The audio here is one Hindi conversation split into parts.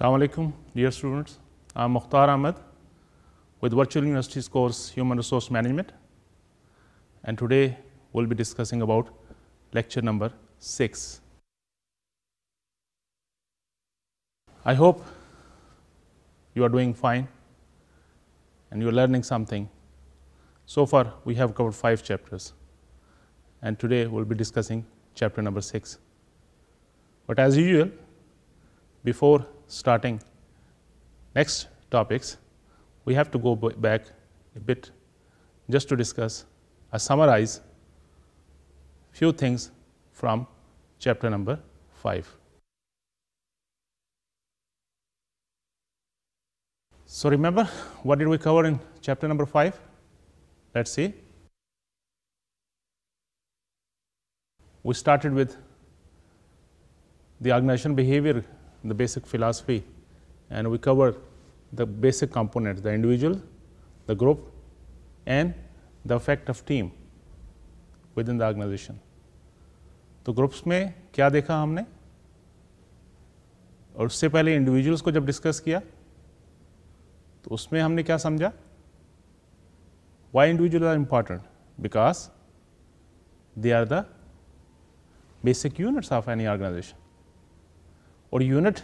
Assalamu alaikum, dear students. I am Mukhtar Ahmed with Virtual University's course Human Resource Management. And today we'll be discussing about lecture number 6. I hope you are doing fine and you're learning something. So far we have covered 5 chapters and today we'll be discussing chapter number 6. But as usual, before starting next topics, we have to go back a bit just to discuss or uh, summarize few things from chapter number 5. So, remember what did we cover in chapter number 5? Let us see. We started with the organization behavior the basic philosophy and we cover the basic components, the individual, the group and the effect of team within the organization. So, groups mein kya dekha humne? Aur usse pehle individuals ko jab discuss kiya, to usme humne kya Why individuals are important? Because they are the basic units of any organization. और यूनिट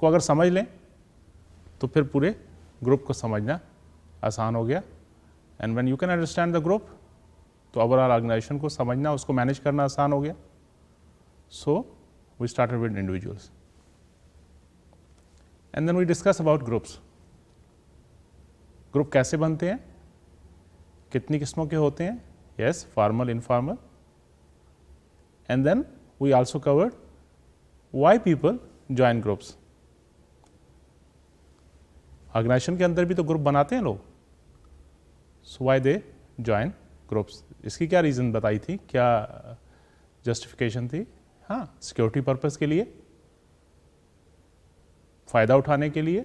को अगर समझ लें तो फिर पूरे ग्रुप को समझना आसान हो गया and when you can understand the group तो ओवरऑल ऑर्गेनाइजेशन को समझना उसको मैनेज करना आसान हो गया so we started with individuals and then we discuss about groups group कैसे बनते हैं कितनी किस्मों के होते हैं yes formal informal and then we also covered why people join groups organisation के अंदर भी तो ग्रुप बनाते हैं लोग so why they join groups इसकी क्या रीज़न बताई थी क्या जस्टिफिकेशन uh, थी हाँ सिक्योरिटी पर्पस के लिए फ़ायदा उठाने के लिए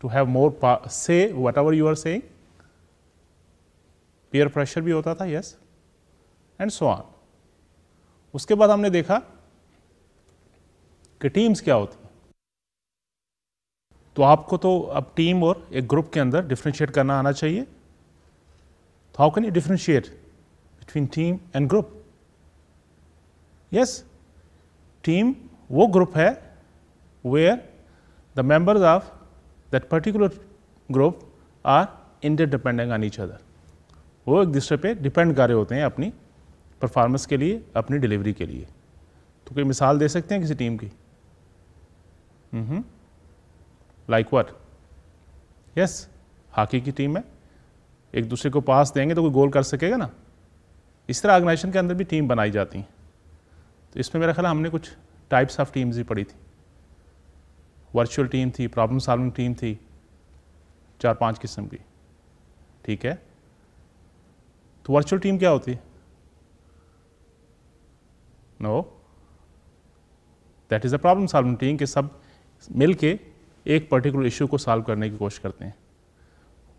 to have more say whatever you are saying peer pressure भी होता था यस एंड सो ऑन उसके बाद हमने देखा कि टीम्स क्या होती हैं तो आपको तो अब टीम और एक ग्रुप के अंदर डिफ्रेंशिएट करना आना चाहिए तो how can you differentiate between team and group yes team वो ग्रुप है where the members of that particular group are interdependent on each other वो एक दूसरे पे डिपेंड कर रहे होते हैं अपनी परफॉर्मेंस के लिए अपनी डिलीवरी के लिए तो कोई मिसाल दे सकते हैं किसी टीम की mm -hmm. like what? yes hockey की टीम है एक दूसरे को पास देंगे तो कोई गोल कर सकेगा ना इस तरह ऑर्गेनाइजेशन के अंदर भी टीम बनाई जाती हैं तो इसमें मेरा ख्याल हमने कुछ टाइप्स ऑफ टीम्स ही पढ़ी थी वर्चुअल टीम थी प्रॉब्लम सॉल्विंग टीम थी चार पांच किस्म की ठीक है तो वर्चुअल टीम क्या होती है no that is a problem solving team के सब मिल के एक पर्टिकुलर इशू को सॉल्व करने की कोशिश करते हैं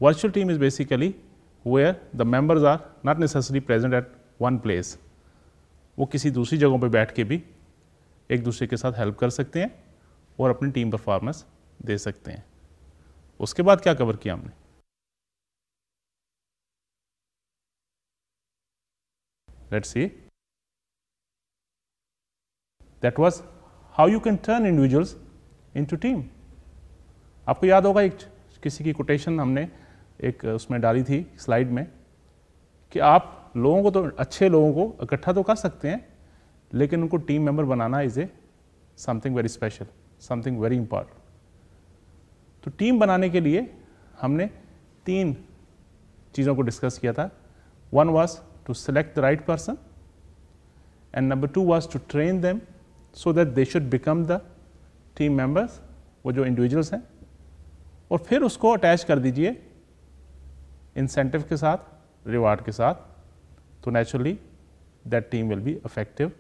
virtual team is basically where the members are not necessary present at one place वो किसी दूसरी जगहों पे बैठ के भी एक दूसरे के साथ हेल्प कर सकते हैं और अपनी टीम परफॉर्मेंस दे सकते हैं उसके बाद क्या कवर किया हमने let see that was how you can turn individuals into team आपको याद होगा एक किसी की कोटेशन हमने एक उसमें डाली थी स्लाइड में कि आप लोगों को तो अच्छे लोगों को इकट्ठा तो कर सकते हैं लेकिन उनको टीम मेंबर बनाना is a something very special something very important तो टीम बनाने के लिए हमने तीन चीज़ों को डिस्कस किया था one was to select the right person and number two was to train them so that they should become the team members वो जो इंडिविजुअल्स हैं और फिर उसको अटैच कर दीजिए इंसेंटिव के साथ रिवार्ड के साथ तो naturally that team will be effective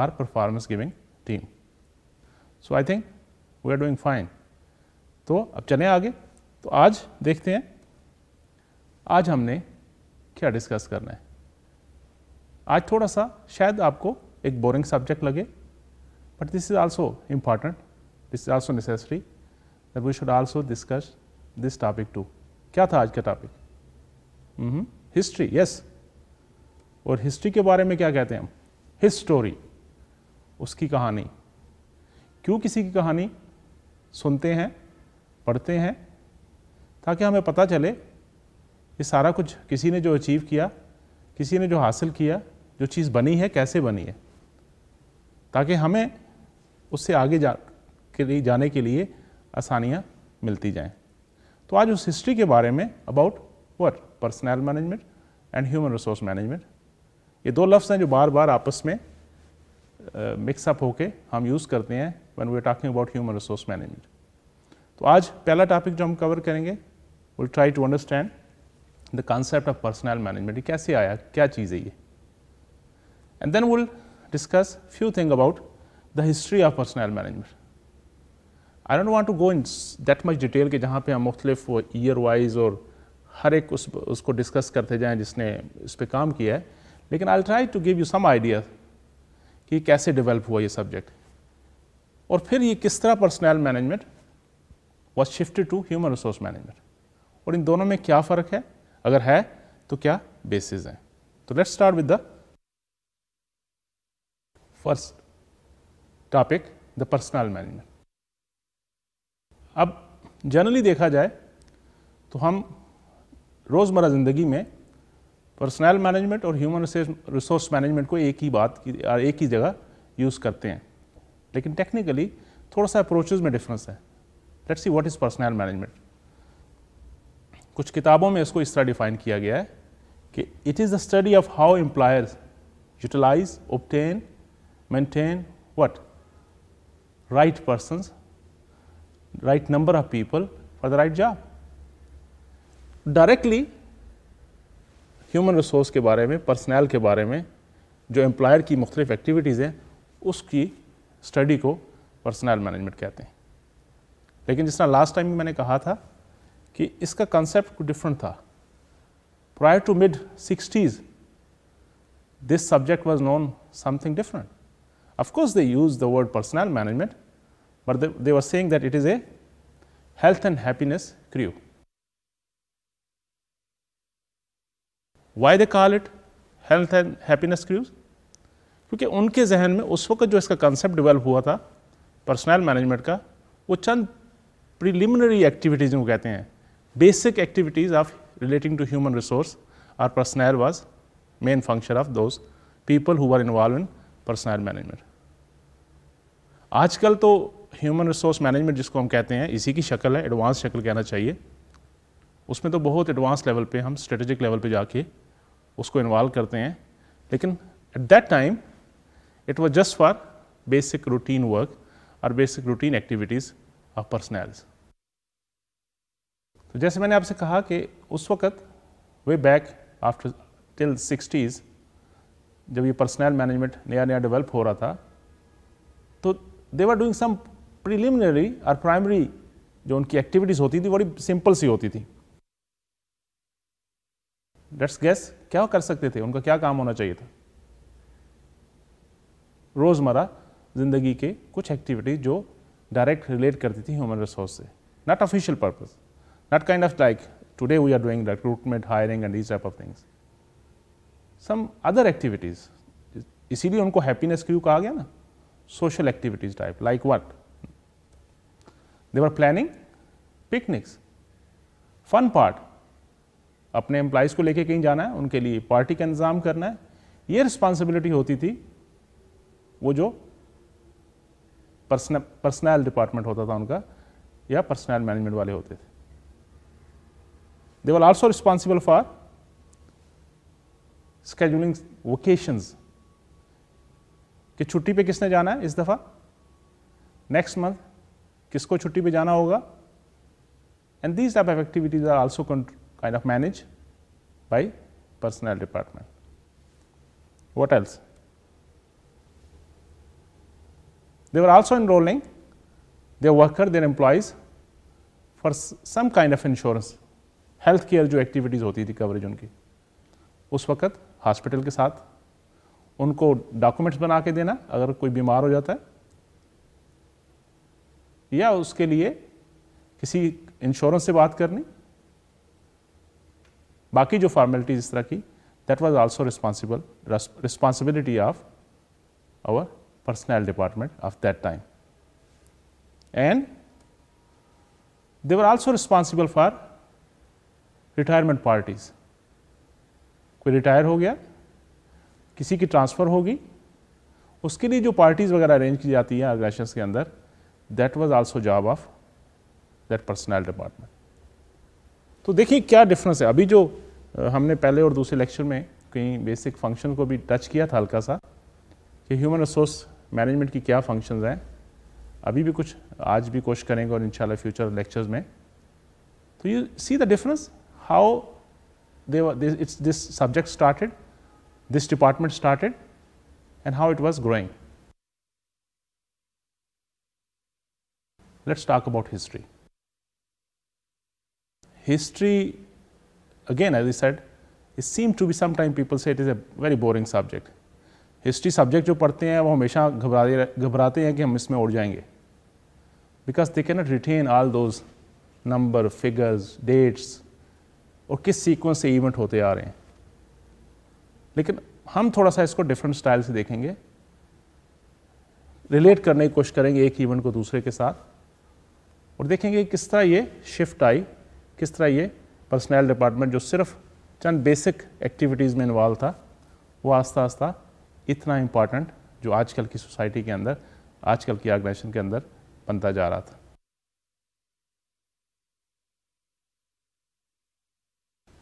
are performance giving team so I think we are doing fine तो अब चले आगे तो आज देखते हैं आज हमने क्या डिस्कस करना है आज थोड़ा सा शायद आपको एक बोरिंग सब्जेक्ट लगे but this is also important this is also necessary that we should also discuss this topic too. क्या था आज का टॉपिक हिस्ट्री यस और हिस्ट्री के बारे में क्या कहते हैं हम हिस्टोरी उसकी कहानी क्यों किसी की कहानी सुनते हैं पढ़ते हैं ताकि हमें पता चले ये सारा कुछ किसी ने जो अचीव किया किसी ने जो हासिल किया जो चीज़ बनी है कैसे बनी है ताकि हमें उससे आगे जा के लिए जाने के लिए आसानियाँ मिलती जाएँ तो आज उस हिस्ट्री के बारे में about work personal management and human resource management ये दो लफ्ज़ हैं जो बार बार आपस में मिक्सअप uh, होके हम यूज़ करते हैं when we are talking about human resource management तो आज पहला टॉपिक जो हम कवर करेंगे will try to understand the concept of personal management ये कैसे आया क्या चीज़ है ये and then will discuss few thing about the history of personal management I don't want to go in that much detail कि जहाँ पे हम मुख्तलिफ ईयर वाइज और हर एक उस उसको डिस्कस करते जाएँ जिसने इस पर काम किया है लेकिन I try to give you some idea कि कैसे डेवलप हुआ ये सब्जेक्ट और फिर ये किस तरह personal management was shifted to human resource management और इन दोनों में क्या फ़र्क है अगर है तो क्या बेसिस हैं तो let's start with the first topic the personal management अब जनरली देखा जाए तो हम रोज़मर्रा ज़िंदगी में पर्सनल मैनेजमेंट और ह्यूमन रिसोर्स मैनेजमेंट को एक ही बात की एक ही जगह यूज़ करते हैं लेकिन टेक्निकली थोड़ा सा अप्रोचेज में डिफरेंस है let's see what is personal management कुछ किताबों में इसको इस तरह डिफाइन किया गया है कि it is the study of how employers utilise obtain maintain what right persons right number of people for the right job directly human resource के बारे में पर्सनल के बारे में जो एम्प्लॉयर की मुख्तलिफ एक्टिविटीज़ हैं उसकी स्टडी को पर्सनल मैनेजमेंट कहते हैं लेकिन जिस तरह लास्ट टाइम मैंने कहा था कि इसका कंसेप्ट कुछ डिफरेंट था prior to mid sixties this subject was known something different of they use the word personal management but the, they were saying that it is a health and happiness crew. Why they call it health and happiness crews? क्योंकि उनके जहन में उस वक्त जो इसका कंसेप्ट डेवलप हुआ था पर्सनल मैनेजमेंट का वो चंद प्रिलिमिनरी एक्टिविटीज़ को कहते हैं basic activities of relating to human resource are personal was main function of those people who are involve in personal management आजकल तो ह्यूमन रिसोर्स मैनेजमेंट जिसको हम कहते हैं इसी की शक्ल है एडवांस शक्ल कहना चाहिए उसमें तो बहुत एडवांस लेवल पे हम स्ट्रेटेजिक लेवल पे जाके उसको इन्वॉल्व करते हैं लेकिन at that time it was just for basic routine work और basic routine activities of personnels तो जैसे मैंने आपसे कहा कि उस वक्त way back after till sixties जब ये पर्सनल मैनेजमेंट नया नया डेवलप हो रहा था तो they are doing some preliminary और प्राइमरी जो उनकी एक्टिविटीज होती थी बड़ी सिंपल सी होती थी लेट्स गेस क्या कर सकते थे उनका क्या काम होना चाहिए था रोजमर्रा जिंदगी के कुछ एक्टिविटीज जो डायरेक्ट रिलेट करती थी ह्यूमन रिसोर्स से not official purpose not kind of like today we are doing recruitment hiring and type of things some other activities इसीलिए उनको हैप्पीनेस क्यों कहा गया ना social activities type like what they were planning picnics fun part अपने एम्प्लॉयज़ को लेके कहीं जाना है उनके लिए पार्टी का इंतज़ाम करना है ये रिस्पॉन्सिबिलिटी होती थी वो जो पर्सनल पर्सनल डिपार्टमेंट होता था उनका या पर्सनल मैनेजमेंट वाले होते थे they were also responsible for scheduling vacations कि छुट्टी पे किसने जाना है इस दफ़ा नेक्स्ट मंथ किसको छुट्टी पे जाना होगा and these type of activities are also kind of manage by personal department what else they are also enrolling their worker their employees for some kind of insurance health care जो एक्टिविटीज होती थी कवरेज उनकी उस वक्त हॉस्पिटल के साथ उनको डॉक्यूमेंट्स बना के देना अगर कोई बीमार हो जाता है या उसके लिए किसी इंश्योरेंस से बात करनी बाकी जो फॉर्मेलिटीज इस तरह की that was also responsible responsibility of our personal department of that time and they were also responsible for retirement parties कोई रिटायर हो गया किसी की ट्रांसफ़र होगी उसके लिए जो पार्टीज़ वगैरह अरेंज की जाती हैं ऑर्गेनाइजेशन के अंदर that was also job of that personnel department तो देखिए क्या डिफरेंस है अभी जो हमने पहले और दूसरे लेक्चर में कहीं बेसिक फंक्शन को भी टच किया था हल्का सा कि ह्यूमन रिसोर्स मैनेजमेंट की क्या फंक्शंस हैं अभी भी कुछ आज भी कोशिश करेंगे और इंशाल्लाह फ्यूचर लेक्चर्स में तो you see the difference how they it's this subject started this department started and how it was growing Let us talk about history. History again as I said it seemed to be sometime people say it is a very boring subject. History subject जो पढ़ते हैं वो हमेशा घबरा घबराते हैं कि हम इसमें उड़ जाएंगे because they cannot retain all those number figures dates और किस सीक्वेंस से इवेंट होते आ रहे हैं लेकिन हम थोड़ा सा इसको डिफरेंट स्टाइल से देखेंगे रिलेट करने की कोशिश करेंगे एक इवेंट को दूसरे के साथ और देखेंगे किस तरह ये शिफ्ट आई किस तरह ये पर्सनल डिपार्टमेंट जो सिर्फ चंद बेसिक एक्टिविटीज़ में इन्वॉल्व था वो आस्ता आस्ता इतना इम्पॉर्टेंट जो आजकल की सोसाइटी के अंदर आजकल की ऑर्गेनाइजेशन के अंदर बनता जा रहा था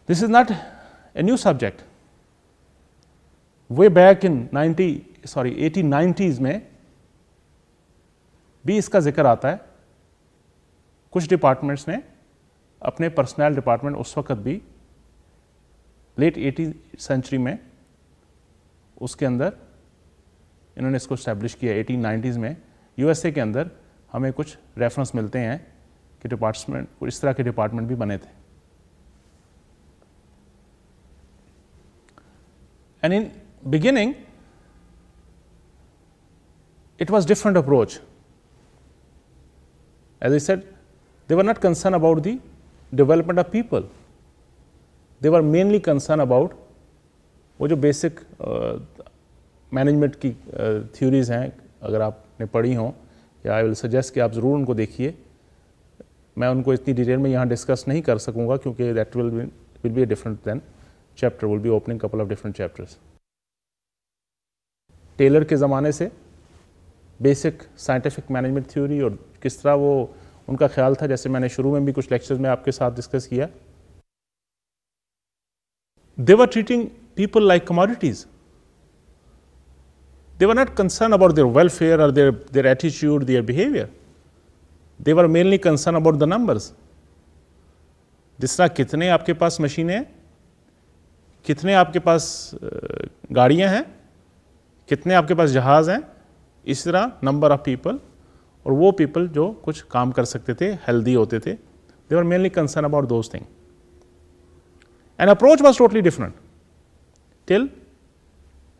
this is not a new subject way back in 90 sorry eighteen में भी इसका जिक्र आता है कुछ डिपार्टमेंट्स ने अपने पर्सनल डिपार्टमेंट उस वक्त भी लेट एटीन सेंचुरी में उसके अंदर इन्होंने इसको इस्टेब्लिश किया एटीन नाइन्टीज़ में यूएसए के अंदर हमें कुछ रेफरेंस मिलते हैं कि डिपार्टमेंट इस तरह के डिपार्टमेंट भी बने थे and in beginning it was different approach as a set They were not concerned about the development of people. They were mainly concerned about वो जो बेसिक मैनेजमेंट uh, की थ्योरीज uh, हैं अगर आपने पढ़ी हों या आई विल सजेस्ट कि आप ज़रूर उनको देखिए मैं उनको इतनी डिटेल में यहाँ डिस्कस नहीं कर सकूँगा क्योंकि that will will be different then chapter will be opening couple of different chapters Taylor के ज़माने से बेसिक साइंटिफिक मैनेजमेंट थ्योरी और किस तरह वो उनका ख्याल था जैसे मैंने शुरू में भी कुछ लेक्चर में आपके साथ डिस्कस किया they were treating people like commodities they they were not concern about their welfare और their their attitude their behaviour they were mainly concern about the number जिस तरह कितने आपके पास मशीनें हैं कितने आपके पास गाड़ियां हैं कितने आपके पास जहाज हैं इस तरह नंबर ऑफ पीपल और वो पीपल जो कुछ काम कर सकते थे हेल्दी होते थे they are mainly concern about those thing and approach was totally different till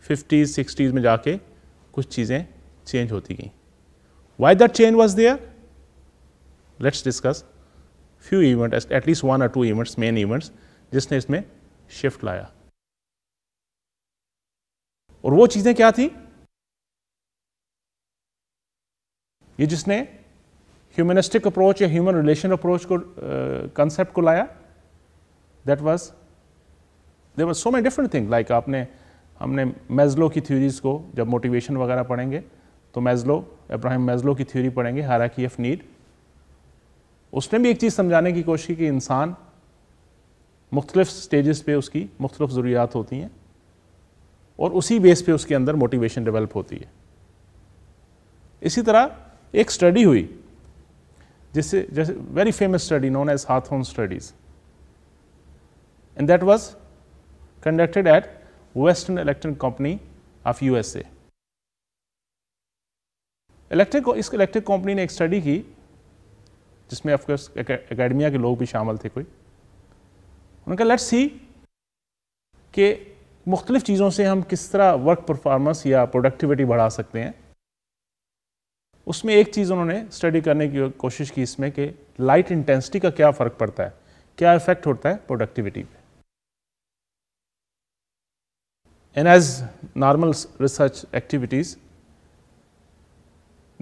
fifties sixties में जाके कुछ चीज़ें चेंज होती गई why that change was there let's discuss few event at least one or two events main events जिसने इसमें शिफ्ट लाया और वो चीज़ें क्या थी ये जिसने ह्यूमनिस्टिक अप्रोच या ह्यूमन रिलेशन अप्रोच को कंसेप्ट uh, को लाया that was there was so many different thing like आपने हमने मेजलो की थ्योरीज को जब मोटिवेशन वगैरह पढ़ेंगे तो मेजलो अब्राहिम मेजलो की थ्योरी पढ़ेंगे की एफ नीड उसने भी एक चीज़ समझाने की कोशिश की कि इंसान मुख्तलिफ स्टेजेस पे उसकी मुख्तलिफ ज़रूरियात होती हैं और उसी बेस पे उसके अंदर मोटिवेशन डेवलप होती है इसी तरह एक स्टडी हुई जिसे जैसे very famous study known as Hawthorne studies and that was conducted at Western Electric company of USA electric इस इलेक्ट्रिक कंपनी ने एक स्टडी की जिसमें ऑफकोर्स एकेडमिया के लोग भी शामिल थे कोई उन्होंने कहा लेट्स सी के मुख्तलिफ़ चीज़ों से हम किस तरह वर्क परफॉर्मेंस या प्रोडक्टिविटी बढ़ा सकते हैं उसमें एक चीज़ उन्होंने स्टडी करने की कोशिश की इसमें कि लाइट इंटेंसिटी का क्या फ़र्क पड़ता है क्या इफेक्ट होता है प्रोडक्टिविटी पे and as normal research activities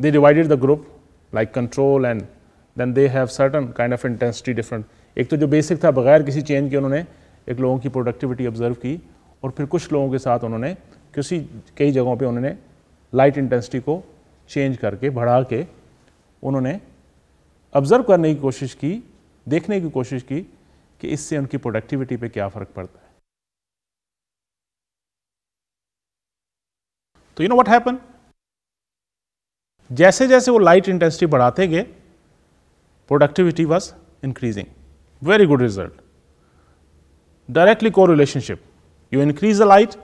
they divided the group like control and then they have certain kind of intensity different एक तो जो बेसिक था बगैर किसी चेंज के उन्होंने एक लोगों की प्रोडक्टिविटी ऑब्जर्व की और फिर कुछ लोगों के साथ उन्होंने किसी कई जगहों पे उन्होंने लाइट इंटेंसिटी को चेंज करके बढ़ा के उन्होंने ऑब्ज़र्व करने की कोशिश की देखने की कोशिश की कि इससे उनकी प्रोडक्टिविटी पे क्या फ़र्क पड़ता है तो यू नो व्हाट हैपन जैसे जैसे वो लाइट इंटेंसिटी बढ़ाते गए productivity was increasing very good result directly को relationship you increase the light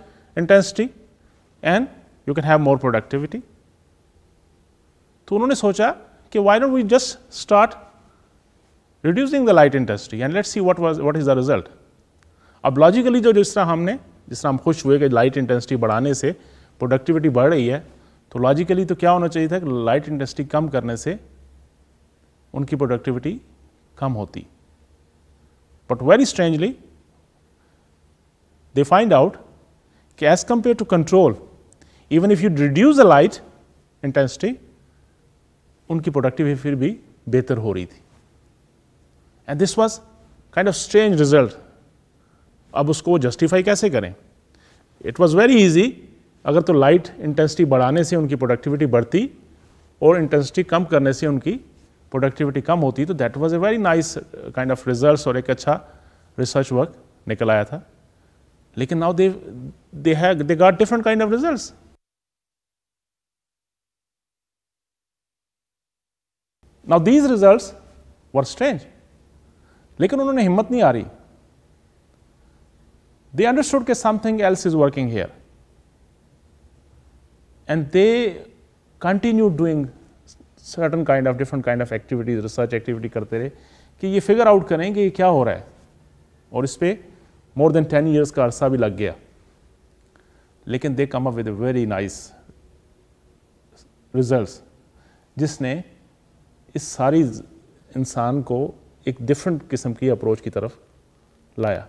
intensity and you can have more productivity तो उन्होंने सोचा कि why not we just start reducing the light industry and let see what what is the result अब लॉजिकली जो जिस तरह हमने जिस तरह हम खुश हुए कि लाइट इंटेंसिटी बढ़ाने से प्रोडक्टिविटी बढ़ रही है तो लॉजिकली तो क्या होना चाहिए था कि लाइट इंडस्ट्री कम करने से उनकी प्रोडक्टिविटी कम होती but very strangely they find out कि as compare to control even if you reduce the light intensity उनकी प्रोडक्टिविटी फिर भी बेहतर हो रही थी and this was kind of strange result अब उसको जस्टिफाई कैसे करें इट वॉज़ वेरी ईजी अगर तो लाइट इंटेंसिटी बढ़ाने से उनकी प्रोडक्टिविटी बढ़ती और इंटेंसिटी कम करने से उनकी प्रोडक्टिविटी कम होती तो that was a very nice kind of result और एक अच्छा रिसर्च वर्क निकल आया था लेकिन now they they got different kind of result Now these results were strange लेकिन उन्होंने हिम्मत नहीं हारी they understood that something else is working here and they continued doing certain kind of different kind of activities research activity करते रहे कि ये figure out करें कि ये क्या हो रहा है और इस पर मोर देन टेन ईयर्स का अरसा भी लग गया लेकिन दे कम is सारी इंसान को A different किस्म की अप्रोच की तरफ लाया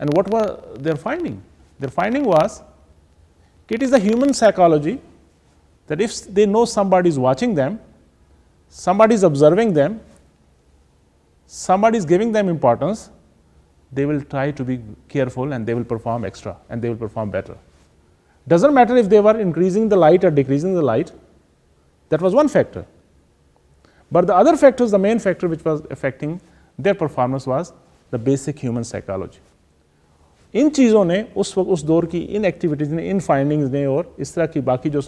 and what were their finding their finding was कि it is the human psychology that if they know somebody is somebody is observing them, somebody is giving them importance, they will try to be careful and they will perform extra and they will perform better. Doesn't matter if they were increasing the light or decreasing the light, that was one factor. But the other factors, the main factor which was affecting their performance was the basic human psychology. इन चीज़ों ने उस वक्त उस दौर की इन एक्टिविटीज़ ने इन फाइंडिंग्स ने और इस तरह की बाकी जो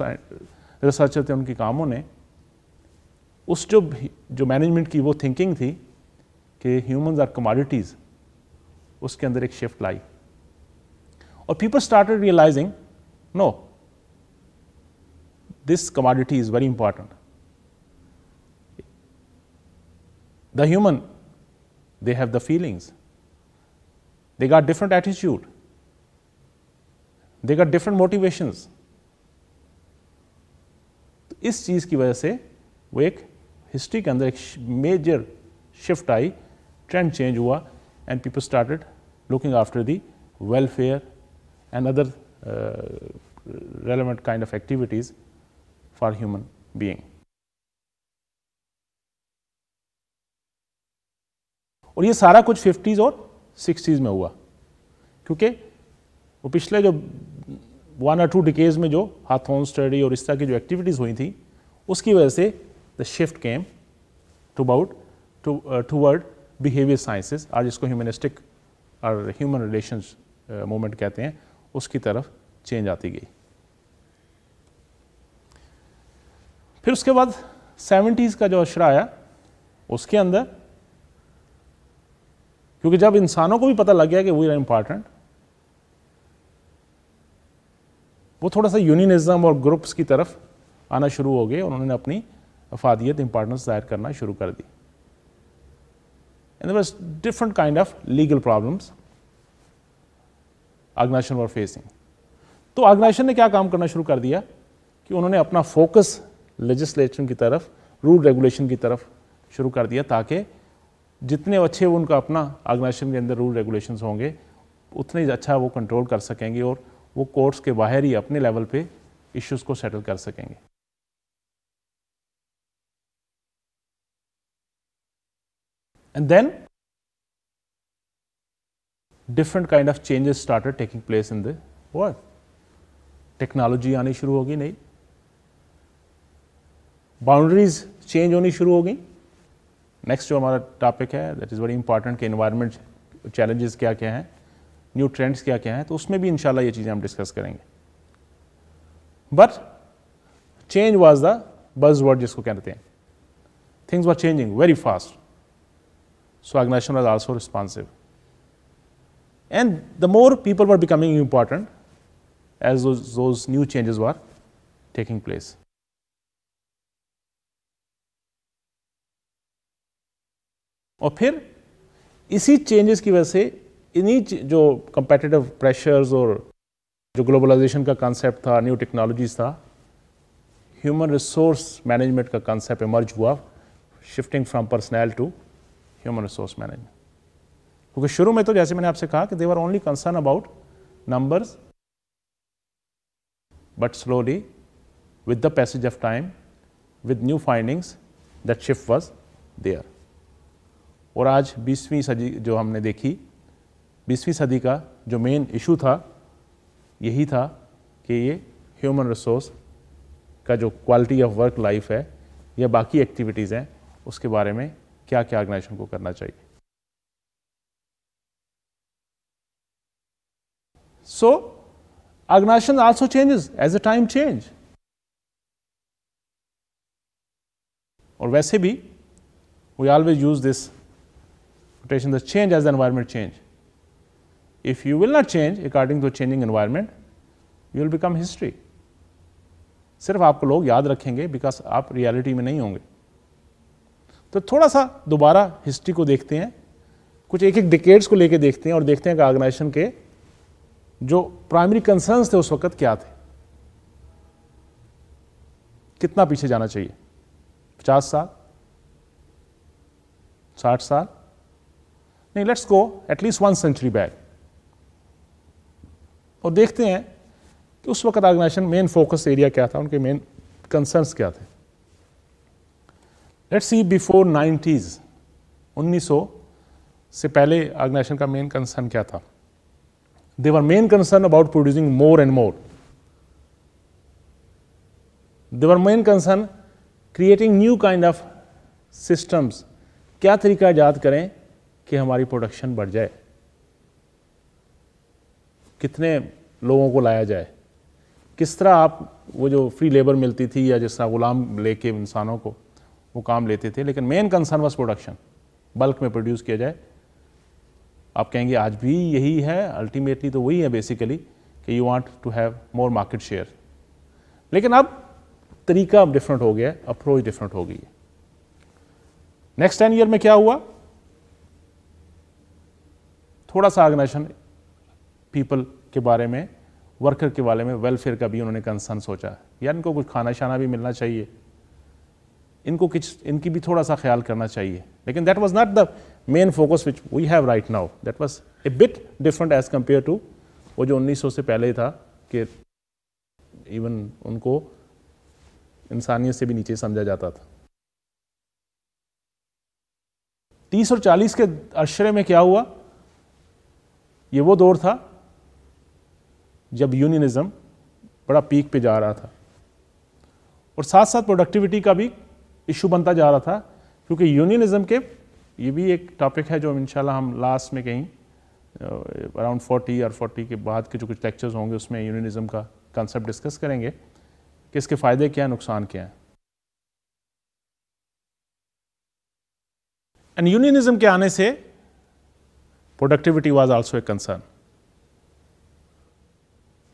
रिसर्चर थे उनके कामों ने उस जो जो मैनेजमेंट की वो थिंकिंग थी कि ह्यूमंस आर कमोडिटीज़ उसके अंदर एक शिफ्ट लाई और people started realising no this commodity is very important The human, they have the feelings. They got different attitude. They got different motivations. तो इस चीज़ की वजह history वो एक major shift, अंदर trend change, शिफ्ट आई ट्रेंड चेंज हुआ and people welfare and other uh, relevant kind of activities for human being. और ये सारा कुछ फिफ्टीज़ और सिक्सटीज़ में हुआ क्योंकि वो पिछले जो वन और टू डिकेज में जो हाथों स्टडी और इस तरह की जो एक्टिविटीज़ हुई थी उसकी वजह से the shift came to about toward behaviour sciences आज इसको ह्यूमनिस्टिक और ह्यूमन रिलेशन मोमेंट कहते हैं उसकी तरफ चेंज आती गई फिर उसके बाद सेवेंटीज़ का जो अशरा आया उसके अंदर क्योंकि जब इंसानों को भी पता लग गया कि वी आर इंपॉर्टेंट वो थोड़ा सा यूनिनिज्म और ग्रुप्स की तरफ आना शुरू हो गए और उन्होंने अपनी अफादियत इंपॉर्टेंस दायर करना शुरू कर दी and different kind of legal problems organisation were facing तो ऑर्गेनाइजेशन ने क्या काम करना शुरू कर दिया कि उन्होंने अपना फोकस लेजिस्लेशन की तरफ रूल रेगुलेशन की तरफ शुरू कर दिया ताकि जितने अच्छे उनका अपना ऑर्गेनाइजेशन के अंदर रूल रेगुलेशन होंगे उतने ही अच्छा वो कंट्रोल कर सकेंगे और वो कोर्ट्स के बाहर ही अपने लेवल पे इश्यूज़ को सेटल कर सकेंगे and then different kind of changes started taking place in the world technology आनी शुरू होगी नहीं बाउंड्रीज चेंज होनी शुरू हो गई नेक्स्ट जो हमारा टॉपिक है दैट इज़ वेरी इंपॉर्टेंट कि इन्वायरमेंट चैलेंजेस क्या क्या हैं न्यू ट्रेंड्स क्या क्या हैं तो उसमें भी इंशाल्लाह ये चीज़ें हम डिस्कस करेंगे but change was the buzzword जिसको कहते हैं things were changing very fast so organisation was also responsive and the more people were becoming important as though new changes were taking place और फिर इसी चेंजेस की वजह से इन्हीं जो कंपेटिटिव प्रेशर्स और जो ग्लोबलाइजेशन का कॉन्सेप्ट था न्यू टेक्नोलॉजीज था ह्यूमन रिसोर्स मैनेजमेंट का कॉन्सेप्ट इमर्ज हुआ shifting from personnel to human resource management क्योंकि शुरू में तो जैसे मैंने आपसे कहा कि they are only concern about numbers but slowly with the passage of time with new findings that shift was there और आज बीसवीं सदी जो हमने देखी बीसवीं सदी का जो मेन इशू था यही था कि ये ह्यूमन रिसोर्स का जो क्वालिटी ऑफ वर्क लाइफ है या बाकी एक्टिविटीज़ हैं उसके बारे में क्या क्या ऑर्गेनाइजेशन को करना चाहिए so organisation also changes as a time change और वैसे भी we always use this Rotation does change as the environment change. If you will not change according to changing environment, you will become history. सिर्फ आपको लोग याद रखेंगे बिकॉज आप रियलिटी में नहीं होंगे तो थोड़ा सा दोबारा हिस्ट्री को देखते हैं कुछ एक एक डिकेट्स को लेके देखते हैं और देखते हैं कि ऑर्गेनाइजेशन के जो प्राइमरी कंसर्न्स थे उस वक्त क्या थे कितना पीछे जाना चाहिए पचास साल साठ साल नहीं let's go at least one century back और देखते हैं कि उस वक्त ऑर्गेनाइजेशन मेन फोकस एरिया क्या था उनके मेन कंसर्न्स क्या थे लेट्स सी बिफोर नाइन्टीज़ 1900 से पहले ऑर्गेनाइजेशन का मेन कंसर्न क्या था they were main concern about producing more and more they were main concern creating new kind of systems क्या तरीका याद करें कि हमारी प्रोडक्शन बढ़ जाए कितने लोगों को लाया जाए किस तरह आप वो जो फ्री लेबर मिलती थी या जिस तरह गुलाम लेके इंसानों को वो काम लेते थे लेकिन main concern was production bulk में प्रोड्यूस किया जाए आप कहेंगे आज भी यही है अल्टीमेटली तो वही है बेसिकली कि you want to have more market share लेकिन अब तरीका अब डिफरेंट हो गया अप्रोच डिफरेंट हो गई है नेक्स्ट टेन ईयर में क्या हुआ थोड़ा सा ऑर्गेनाइजेशन पीपल के बारे में वर्कर के बारे में वेलफेयर का भी उन्होंने कंसर्न सोचा है या इनको कुछ खाना शाना भी मिलना चाहिए इनको कुछ इनकी भी थोड़ा सा ख्याल करना चाहिए लेकिन that was not the main focus which we have right now that was a bit different as compare to वो जो 1900 से पहले था कि इवन उनको इंसानियत से भी नीचे समझा जाता था तीस और चालीस के अशरे में क्या हुआ ये वो दौर था जब यूनियनिज़्म बड़ा पीक पे जा रहा था और साथ साथ प्रोडक्टिविटी का भी इशू बनता जा रहा था क्योंकि यूनियनिज़्म के ये भी एक टॉपिक है जो इन हम लास्ट में कहीं अराउंड फोर्टी और फोर्टी के बाद के जो कुछ लेक्चर्स होंगे उसमें यूनियनिज़्म का कंसेप्ट डिस्कस करेंगे कि इसके फ़ायदे क्या हैं नुकसान क्या हैं एंड यूनियनिज़्म के आने से productivity was also a concern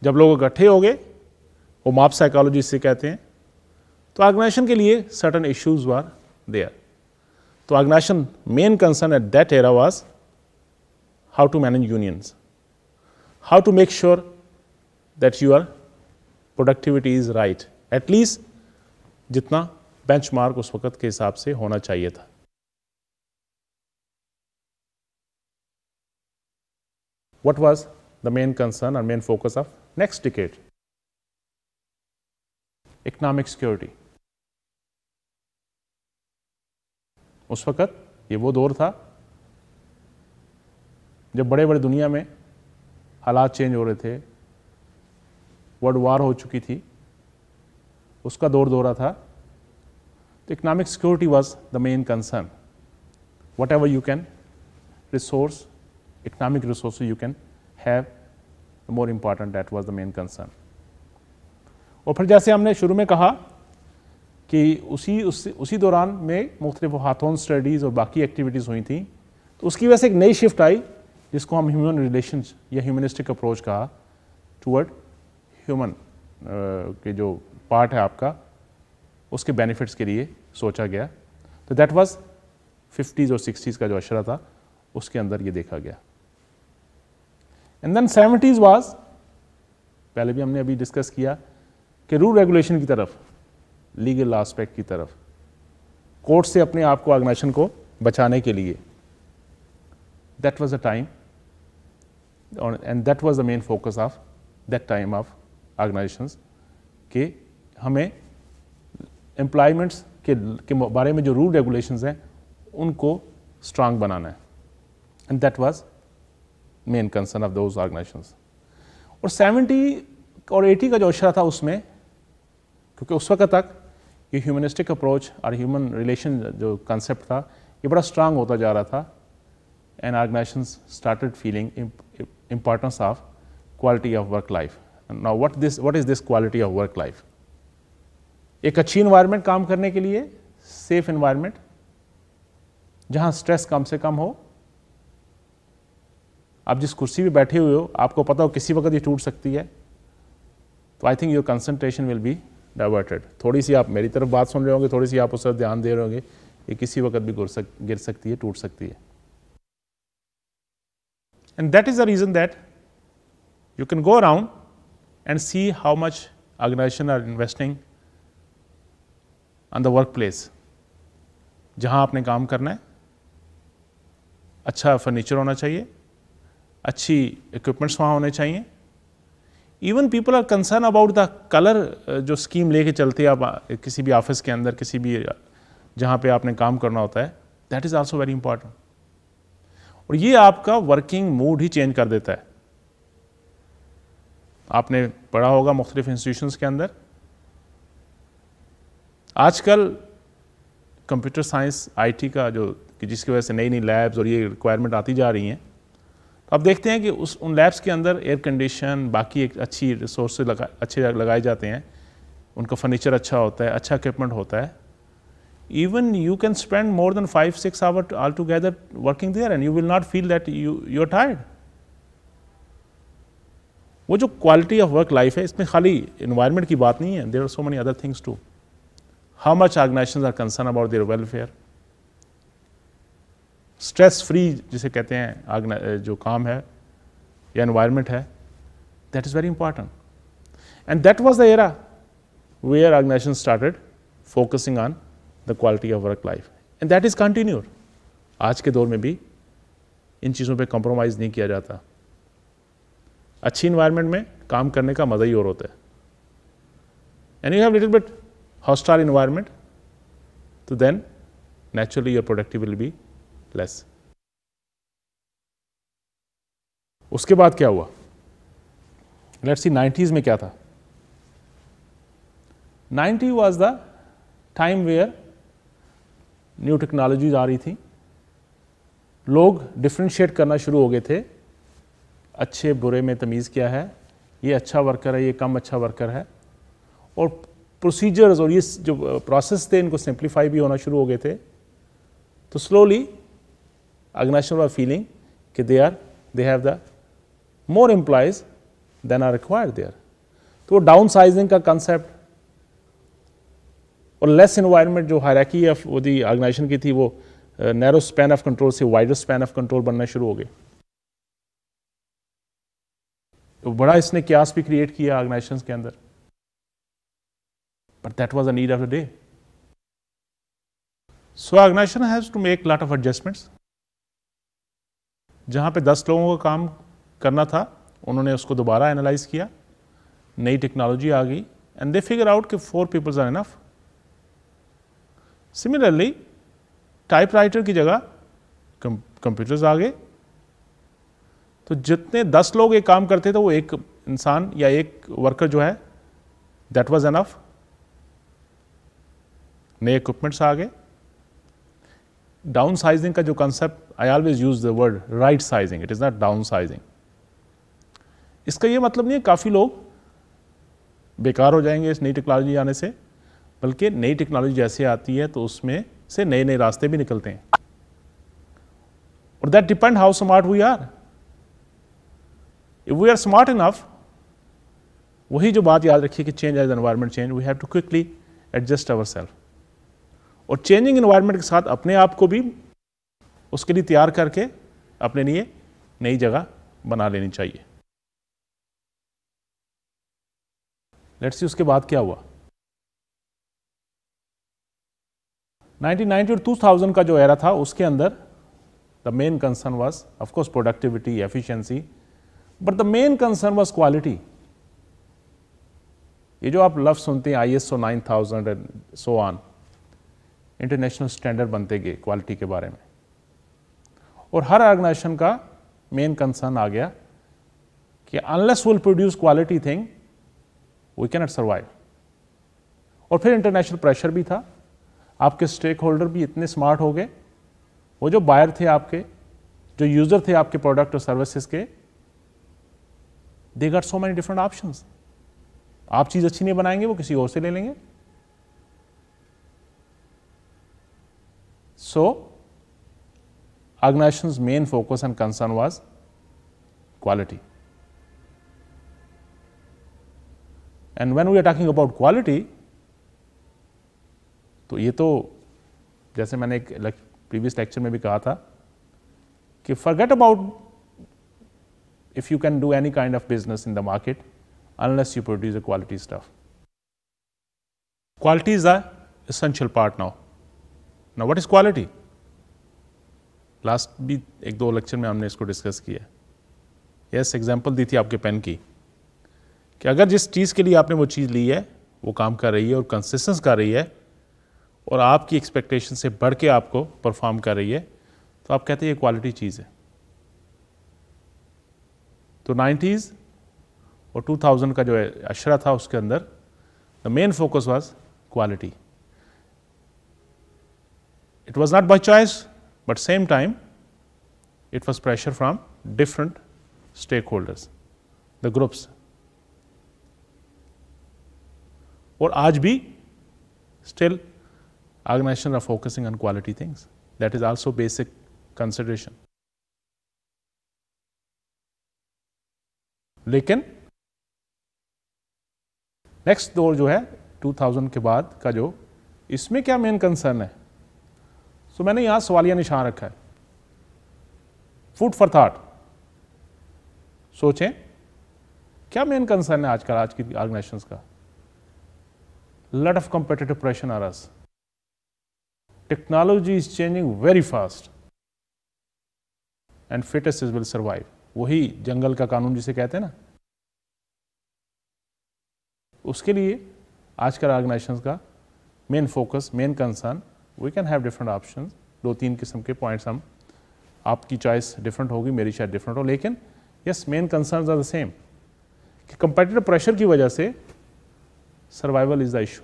जब लोग इकट्ठे हो गए वो माप साइकोलॉजी से कहते हैं तो ऑर्गेनाइजेशन के लिए सर्टन इश्यूज वार देयर तो organisation main concern at that era was how to manage unions how to make sure that your productivity is right, at least जितना बेंचमार्क उस वक़्त के हिसाब से होना चाहिए था what was the main concern or main focus of next decade? Economic security. उस वक़्त ये वो दौर था जब बड़े बड़े दुनिया में हालात चेंज हो रहे थे वर्ल्ड वार हो चुकी थी उसका दौर दौरा था तो economic security was the main concern whatever you can resource economic resources you can have more important that was the main concern और फिर जैसे हमने शुरू में कहा कि उसी उसी, उसी दौरान में मुख्तलिफ हाथों स्टडीज़ और बाकी एक्टिविटीज़ हुई थी तो उसकी वजह से एक नई शिफ्ट आई जिसको हम ह्यूमन रिलेशन या ह्यूमनिस्टिक अप्रोच कहा टूवर्ड ह्यूमन के जो पार्ट है आपका उसके बेनिफिट्स के लिए सोचा गया तो दैट वाज फिफ्टीज़ और सिक्सटीज़ का जो अशरा था उसके अंदर ये देखा गया एंड देन सेवेंटीज वाज पहले भी हमने अभी डिस्कस किया कि रूल रेगुलेशन की तरफ लीगल आस्पेक्ट की तरफ कोर्ट से अपने आप को ऑर्गेनाइजेशन को बचाने के लिए that was a time and that was the main focus of that time of organisations कि हमें एम्प्लॉयमेंट्स के के बारे में जो रूल रेगुलेशंस हैं उनको स्ट्रांग बनाना है and that was main concern of those organisation और 70 और 80 का जो अशरा था उसमें क्योंकि उस वक्त तक ये ह्यूमनिस्टिक अप्रोच और ह्यूमन रिलेशन जो कंसेप्ट था ये बड़ा स्ट्रांग होता जा रहा था and organisation started feeling importance of quality of work life now what this what is this quality of work life एक अच्छी इन्वायरमेंट काम करने के लिए सेफ इन्वायरमेंट जहाँ स्ट्रेस कम से कम हो आप जिस कुर्सी पर बैठे हुए हो आपको पता हो किसी वक्त ये टूट सकती है तो I think your concentration will be diverted थोड़ी सी आप मेरी तरफ बात सुन रहे होंगे थोड़ी सी आप उस पर ध्यान दे रहे होंगे ये किसी वक्त भी गिर सक गिर सकती है टूट सकती है and that is the reason that you can go around and see how much organisation are investing on the work place जहाँ आपने काम करना है अच्छा फर्नीचर होना चाहिए अच्छी इक्विपमेंट्स वहाँ होने चाहिए even people are concern about the colour जो स्कीम लेके चलते आप uh, किसी भी ऑफिस के अंदर किसी भी uh, जहाँ पे आपने काम करना होता है that is also very important और ये आपका वर्किंग मूड ही चेंज कर देता है आपने पढ़ा होगा मुख्तलिफ इंस्टीट्यूशंस के अंदर आजकल कंप्यूटर साइंस आईटी का जो जिसकी वजह से नई नई लैब्स और ये रिक्वायरमेंट आती जा रही हैं अब देखते हैं कि उस उन लैब्स के अंदर एयर कंडीशन बाकी एक अच्छी रिसोर्स लगा अच्छे लगाए जाते हैं उनका फर्नीचर अच्छा होता है अच्छा इक्विपमेंट होता है you can spend more than five six hour hours together working there and you will not feel that you you are tired वो जो क्वालिटी ऑफ वर्क लाइफ है इसमें खाली इन्वायरमेंट की बात नहीं है there are so many other things to how much organisation are concern about their welfare stress free जिसे कहते हैं जो काम है या इन्वायरमेंट है that is very important and that was the era where organisation started focusing on the quality of work life and that is continued आज के दौर में भी इन चीज़ों पे कॉम्प्रोमाइज़ नहीं किया जाता अच्छी इन्वायरमेंट में काम करने का मज़ा ही और होता है and you have little bit hostile environment तो then naturally your productive will be less उसके बाद क्या हुआ लेट्स सी नाइन्टीज में क्या था ninety was the time where new technologies आ रही थी लोग डिफ्रेंशिएट करना शुरू हो गए थे अच्छे बुरे में तमीज़ क्या है ये अच्छा वर्कर है ये कम अच्छा वर्कर है और प्रोसीजर्स और ये जो प्रोसेस थे इनको सिंप्लीफाई भी होना शुरू हो गए थे तो slowly organizational are feeling that they are they have the more employees than are required there तो वो डाउन साइजिंग का कंसेप्ट और लेस इन्वायरमेंट जो हायरकी ऑफ वो दी ऑर्गेनाइजेशन की थी वो नैरो स्पैन ऑफ कंट्रोल से वाइडर स्पैन ऑफ कंट्रोल बनना शुरू हो गए तो बड़ा इसने क्यास भी क्रिएट किया ऑर्गेनाइजेशन के अंदर but that was a need of the day so organisation has to make lot of adjustments जहाँ पे 10 लोगों का काम करना था उन्होंने उसको दोबारा एनालाइज किया नई टेक्नोलॉजी आ गई एंड दे फिगर आउट कि four peoples are enough similarly typewriter की जगह कंप्यूटर्स आ गए तो जितने दस लोग एक काम करते थे वो एक इंसान या एक वर्कर जो है दैट वाज एनफ नए इक्विपमेंट्स आ गए डाउन साइजिंग का जो concept I always use the word rightsizing it is not downsizing इसका यह मतलब नहीं है काफ़ी लोग बेकार हो जाएंगे इस नई टेक्नोलॉजी आने से बल्कि नई टेक्नोलॉजी जैसे आती है तो उसमें से नए नए रास्ते भी निकलते हैं और that depend how smart we are if we are smart enough वही जो बात याद रखिए कि change as environment change we have to quickly adjust our self और चेंजिंग इन्वायरमेंट के साथ अपने आप को भी उसके लिए तैयार करके अपने लिए नई जगह बना लेनी चाहिए लेट्स सी उसके बाद क्या हुआ 1990 और 2000 का जो एरा था उसके अंदर the main concern was of course productivity efficiency but the main concern was quality ये जो आप लफ्ज सुनते हैं I S O nine thousand and so on international standard बनते गए क्वालिटी के बारे में और हर ऑर्गेनाइजेशन का मेन कंसर्न आ गया कि unless will produce quality thing we not survive और फिर इंटरनेशनल प्रेशर भी था आपके स्टेक होल्डर भी इतने स्मार्ट हो गए वो जो बायर थे आपके जो यूजर थे आपके प्रोडक्ट और सर्विसेज के they got so many different options आप चीज़ अच्छी नहीं बनाएंगे वो किसी और से ले लेंगे So, organization's main focus and concern was quality. And when we are talking about quality, तो ये तो like, मैंने एक प्रीवियस लेक्चर में भी कहा था कि if you can do any kind of business in the market unless you produce a quality stuff. Quality is the essential part now. ना वट इज क्वालिटी लास्ट भी एक दो लेक्चर में हमने इसको डिस्कस किया यस एग्जाम्पल दी थी आपके पेन की कि अगर जिस चीज़ के लिए आपने वो चीज़ ली है वो काम कर रही है और कंसिस्टेंस कर रही है और आपकी एक्सपेक्टेशन से बढ़ के आपको परफॉर्म कर रही है तो आप कहते हैं ये क्वालिटी चीज़ है तो नाइन्टीज़ और 2000 का जो अशरा था उसके अंदर the main focus was quality It was not by choice, but same time it was pressure from different stakeholders, the groups. और आज भी still organizations are focusing on quality things. That is also basic consideration. लेकिन नेक्स्ट दौर जो है 2000 के बाद का जो इसमें क्या मेन कंसर्न है सो मैंने यहां सवालिया निशान रखा है फूड फॉर थाट सोचें क्या मेन कंसर्न है आजकल आज की ऑर्गेनाइजेशन का lot of competitive pressure are us technology is changing very fast and fittest is will survive वही जंगल का कानून जिसे कहते हैं ना उसके लिए आजकल ऑर्गेनाइजेशन का main focus main concern we can have different option दो तीन किस्म के पॉइंट्स हम आपकी चॉइस डिफरेंट होगी मेरी शायद डिफरेंट हो लेकिन yes main concern are the same कि कंपेटिटिव प्रेशर की वजह से सर्वाइवल इज द इशू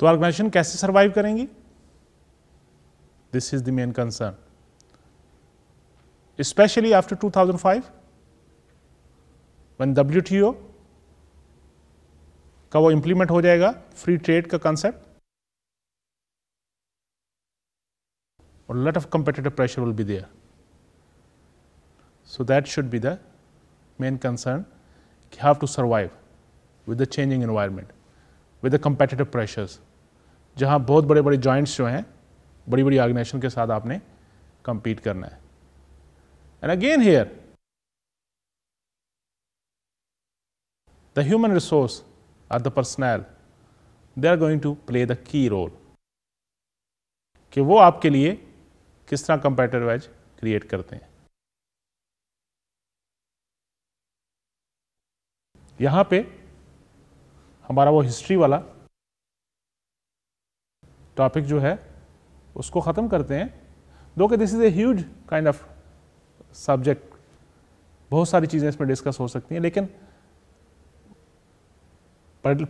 तो ऑर्गेनाइजेशन कैसे सर्वाइव करेंगी this is the main concern specially after 2005 one W का वो इंप्लीमेंट हो जाएगा फ्री ट्रेड का concept or a lot of competitive pressure will be there. So, that should be the main concern You have to survive with the changing environment, with the competitive pressures, जहाँ बहुत बड़े बड़े joints जो हैं बड़ी बड़ी ऑर्गेनाइजेशन के साथ आपने compete करना है And again here, the human resource or the personnel, they are going to play the key role कि वो आपके लिए किस तरह कंपेटर वाइज क्रिएट करते हैं यहां पे हमारा वो हिस्ट्री वाला टॉपिक जो है उसको ख़त्म करते हैं दो के this is a huge kind of subject बहुत सारी चीज़ें इसमें डिस्कस हो सकती हैं लेकिन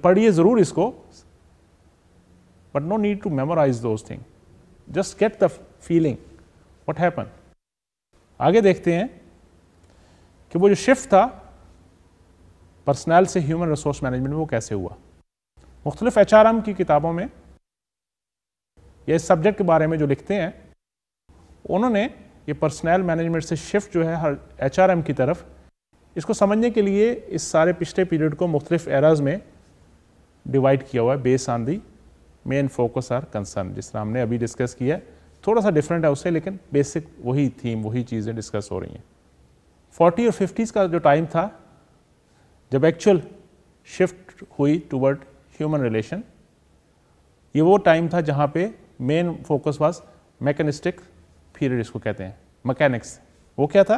पढ़िए ज़रूर इसको but no need to memorise those thing just get the feeling what happen आगे देखते हैं कि वो जो शिफ्ट था पर्सनल से ह्यूमन रिसोर्स मैनेजमेंट में वो कैसे हुआ मुख्तलिफ एच की किताबों में या इस सब्जेक्ट के बारे में जो लिखते हैं उन्होंने ये पर्सनल मैनेजमेंट से शिफ्ट जो है हर एच की तरफ इसको समझने के लिए इस सारे पिछले पीरियड को मुख्तलिफ एराज में डिवाइड किया हुआ है base on the main focus or concern जिस तरह हमने अभी डिस्कस किया है थोड़ा सा डिफरेंट है उससे लेकिन बेसिक वही थीम वही चीज़ें डिस्कस हो रही हैं फोर्टी और फिफ्टीज़ का जो टाइम था जब एक्चुअल शिफ्ट हुई टूवर्ड ह्यूमन रिलेशन ये वो टाइम था जहाँ पे main focus was mechanistic period इसको कहते हैं मैकेनिक्स वो क्या था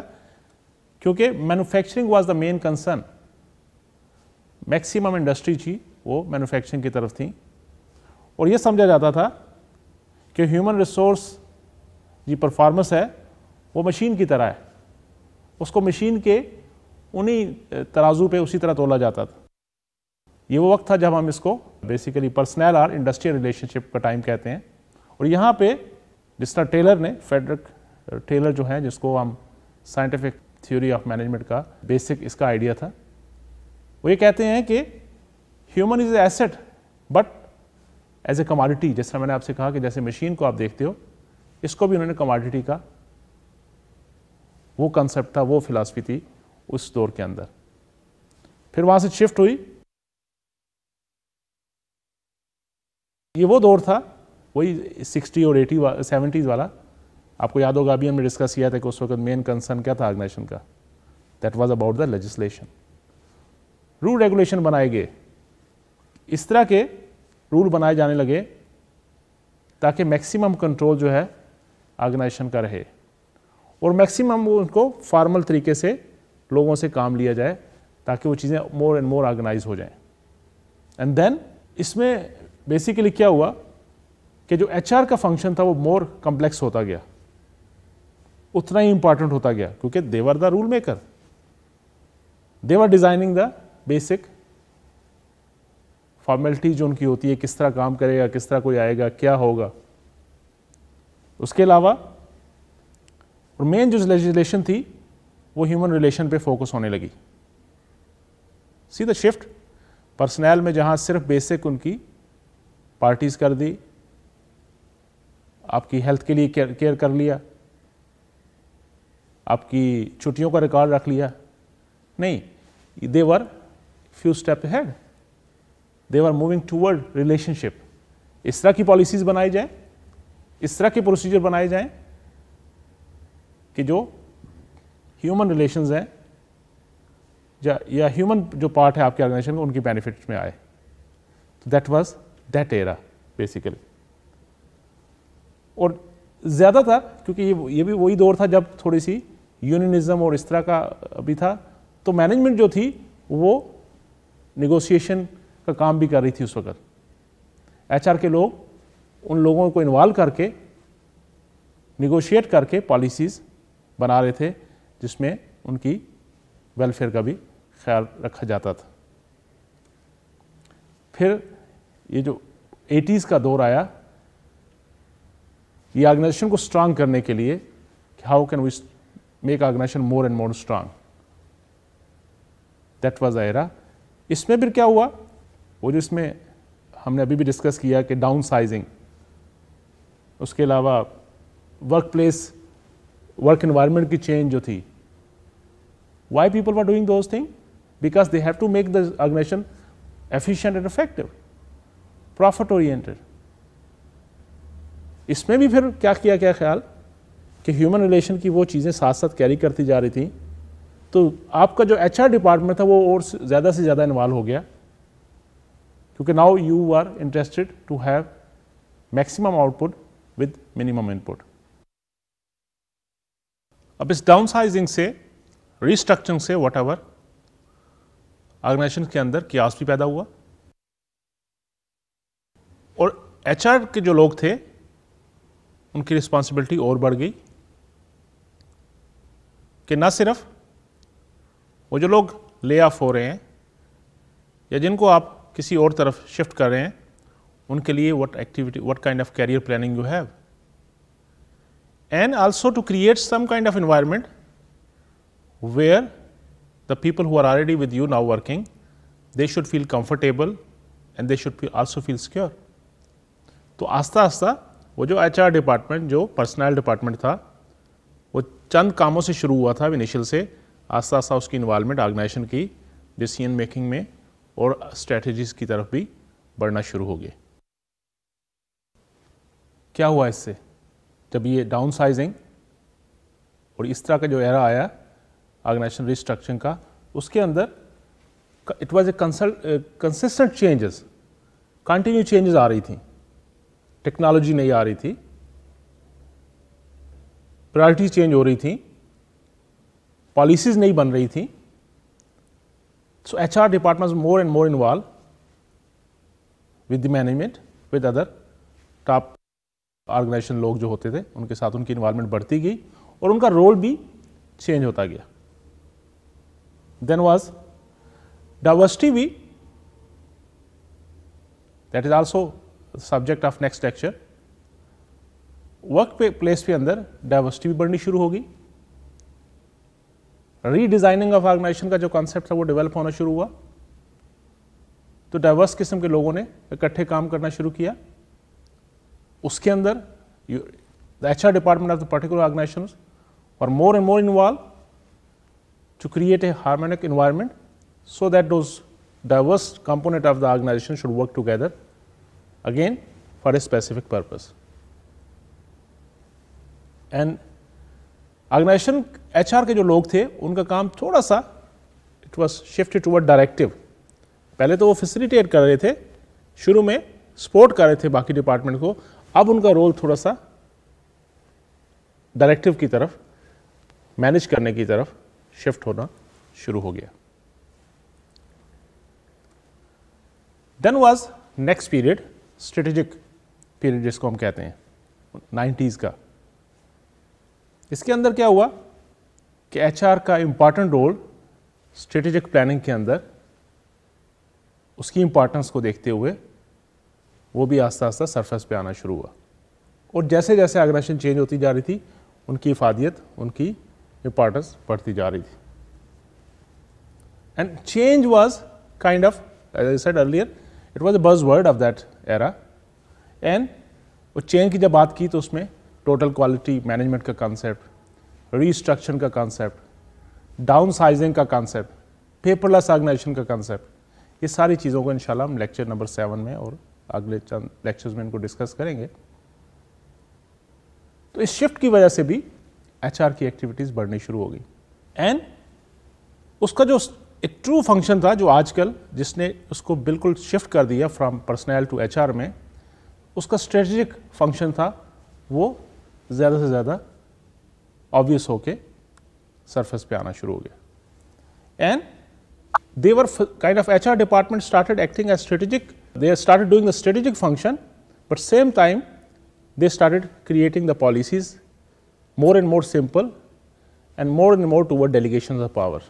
क्योंकि manufacturing was the main concern maximum industry थी वो मैन्युफैक्चरिंग की तरफ थी और ये समझा जाता था कि ह्यूमन रिसोर्स जी परफॉर्मेंस है वो मशीन की तरह है उसको मशीन के उन्हीं तराजू पे उसी तरह तोला जाता था ये वो वक्त था जब हम इसको बेसिकली पर्सनल और इंडस्ट्रियल रिलेशनशिप का टाइम कहते हैं और यहाँ पे जिस तरह टेलर ने फेडरिक टेलर जो है जिसको हम साइंटिफिक थ्योरी ऑफ मैनेजमेंट का बेसिक इसका आइडिया था वो ये कहते हैं कि human is asset but as a commodity जिस मैंने आपसे कहा कि जैसे मशीन को आप देखते हो इसको भी उन्होंने कमाडिटी का वो कंसेप्ट था वो फिलासफी थी उस दौर के अंदर फिर वहाँ से शिफ्ट हुई ये वो दौर था वही सिक्सटी और एटी वा, 70s वाला आपको याद होगा अभी हमने डिस्कस किया था कि उस वक्त मेन कंसर्न क्या था आर्गनाइजेशन का that was about the legislation rule regulation बनाए गए इस तरह के रूल बनाए जाने लगे ताकि मैक्सिमम कंट्रोल जो है ऑर्गेनाइजेशन का रहे और मैक्सिमम वो उनको फॉर्मल तरीके से लोगों से काम लिया जाए ताकि वो चीज़ें मोर एंड मोर ऑर्गेनाइज हो जाएं एंड देन इसमें बेसिकली क्या हुआ कि जो एच का फंक्शन था वो मोर कम्प्लेक्स होता गया उतना ही इंपॉर्टेंट होता गया क्योंकि they were the rule maker they were designing the basic जो उनकी होती है किस तरह काम करेगा किस तरह कोई आएगा क्या होगा उसके अलावा और मेन जो लेजिस्लेशन थी वो ह्यूमन रिलेशन पे फोकस होने लगी सी द शिफ्ट पर्सनैल में जहाँ सिर्फ बेसिक उनकी पार्टीज कर दी आपकी हेल्थ के लिए केयर कर लिया आपकी छुट्टियों का रिकॉर्ड रख लिया नहीं they were few step had they are moving toward relationship इस तरह की पॉलिसीज बनाई जाए इस तरह के प्रोसीजर बनाए जाए कि जो ह्यूमन रिलेशन हैं या ह्यूमन जो पार्ट है आपके ऑर्गेनाइजेशन में उनकी बेनिफिट में आए तो that was that era basically और ज़्यादातर क्योंकि ये ये भी वही दौर था जब थोड़ी सी यूनियनिज्म और इस तरह का भी था तो मैनेजमेंट जो थी वो निगोसिएशन का काम भी कर रही थी उस वक्त एचआर के लोग उन लोगों को इन्वॉल्व करके निगोशिएट करके पॉलिसीज़ बना रहे थे जिसमें उनकी वेलफेयर का भी ख्याल रखा जाता था फिर ये जो 80s का दौर आया ये ऑर्गेनाइजेशन को स्ट्रांग करने के लिए कि how can we make organisation more and more strong that was era इसमें फिर क्या हुआ वो जो इसमें हमने अभी भी डिस्कस किया कि डाउन साइजिंग उसके अलावा वर्क प्लेस वर्क इन्वायरमेंट की चेंज जो थी why people are doing those thing because they have to make the organisation efficient and effective profit oriented इसमें भी फिर क्या किया क्या ख्याल कि ह्यूमन रिलेशन की वो चीज़ें साथ साथ कैरी करती जा रही थी तो आपका जो आर डिपार्टमेंट था वो और ज़्यादा से ज़्यादा इन्वॉल्व हो गया क्योंकि now you are interested to have maximum output with minimum input अब इस डाउन साइजिंग से रिस्ट्रक्चरिंग से वट एवर ऑर्गेनाइजेशन के अंदर क्यास भी पैदा हुआ और एच के जो लोग थे उनकी रिस्पॉन्सिबिलिटी और बढ़ गई कि ना सिर्फ वो जो लोग ले ऑफ हो रहे हैं या जिनको आप किसी और तरफ शिफ्ट कर रहे हैं उनके लिए what activity what kind of career planning you have and also to create some kind of environment where the people who are already with you now working they should feel comfortable and they should also feel secure तो आस्ता आस्ता वो जो एच डिपार्टमेंट जो पर्सनल डिपार्टमेंट था वो चंद कामों से शुरू हुआ था इनिशियल से आस्ता आस्ता उसकी इन्वॉल्वमेंट ऑर्गेनाइजेशन की डिसीजन मेकिंग में और स्ट्रेटजीज की तरफ भी बढ़ना शुरू हो गए क्या हुआ इससे जब ये डाउन साइजिंग और इस तरह का जो एरा आया ऑर्गेनाइजेशन रिस्ट्रक्चर का उसके अंदर it was a consistent changes continue changes आ रही थी टेक्नोलॉजी नहीं आ रही थी प्रायोरिटी चेंज हो रही थी पॉलिसीज नहीं बन रही थी So, HR departments more and more involved with the management, with other top organisation लोग जो होते थे उनके साथ उनकी इन्वॉल्वमेंट बढ़ती गई और उनका रोल भी चेंज होता गया देन वॉज डाइवर्सिटी भी that is also subject of next lecture workplace के अंदर डाइवर्सिटी भी बढ़नी शुरू होगी रीडिजाइनिंग ऑफ ऑर्गेनाइजेशन का जो कॉन्सेप्ट था वो डेवलप होना शुरू हुआ तो डाइवर्स किस्म के लोगों ने इकट्ठे काम करना शुरू किया उसके अंदर the H R department of the particular organisation और more and more involve to create a harmonic environment so that those diverse component of the organisation should work together again for a specific purpose and organisation H के जो लोग थे उनका काम थोड़ा सा it was shifted toward directive पहले तो वो फैसिलिटेट कर रहे थे शुरू में सपोर्ट कर रहे थे बाकी डिपार्टमेंट को अब उनका रोल थोड़ा सा डायरेक्टिव की तरफ मैनेज करने की तरफ शिफ्ट होना शुरू हो गया then was next period strategic period जिसको हम कहते हैं नाइन्टीज़ का इसके अंदर क्या हुआ कि एच का इम्पॉर्टेंट रोल स्ट्रेटेजिक प्लानिंग के अंदर उसकी इम्पॉर्टेंस को देखते हुए वो भी आस्ता आस्ता सरफेस पे आना शुरू हुआ और जैसे जैसे आग्रेशन चेंज होती जा रही थी उनकी इफादियत उनकी इम्पॉर्टेंस बढ़ती जा रही थी and change was kind of as I said earlier it was a buzzword of that era and वो चेंज की जब बात की तो उसमें टोटल क्वालिटी मैनेजमेंट का कॉन्सेप्ट रीस्ट्रक्चर का कॉन्सेप्ट डाउन साइजिंग का कॉन्सेप्ट पेपरलेस ऑर्गेनाइजेशन का कॉन्सेप्ट ये सारी चीज़ों को इनशाला हम लेक्चर नंबर सेवन में और अगले चंद लेक्चर्स में इनको डिस्कस करेंगे तो इस शिफ्ट की वजह से भी एच की एक्टिविटीज़ बढ़नी शुरू हो गई एंड उसका जो एक ट्रू फंक्शन था जो आजकल जिसने उसको बिल्कुल शिफ्ट कर दिया फ्रॉम पर्सनल टू एच में उसका स्ट्रेटजिक फंक्शन था वो ज़्यादा से ज़्यादा ऑब्वियस होके सरफेस पे आना शुरू हो गया and they were kind of H R department started acting as strategic they are started doing the strategic function but same time they started creating the policies more and more simple and more and more toward delegation of power